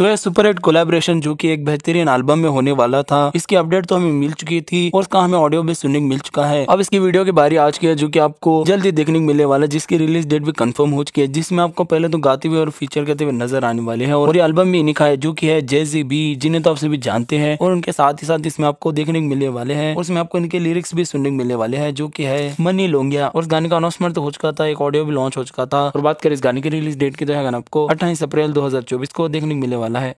तो यह super hit collaboration जो कि एक बेहतरीन एल्बम में होने वाला था इसकी अपडेट तो हमें मिल चुकी थी और उसका हमें ऑडियो भी सुनने मिल चुका है अब इसकी वीडियो के बारे आज की है जो की आपको जल्दी देखने को मिलने वाला है जिसकी रिलीज डेट भी कंफर्म हो चुकी है जिसमें आपको पहले तो गाते हुए और फीचर करते हुए नजर आने वाले है और ये एल्बम भी निखा है जो की है जे जी बी जिन्हें तो आप सभी जानते हैं और उनके साथ ही साथ इसमें आपको देखने को मिलने वाले है और इसमें आपको इनके लिरिक्स भी सुनने को मिलने वाले है जो की है मनी लोंगिया और गाने का अनाउंसमेंट तो हो चुका था एक ऑडियो भी लॉन्च हो चुका था और बात करें इस गाने की रिलीज डेट की तो है आपको अट्ठाईस अप्रैल दो को देखने को मिलने वाला वाला है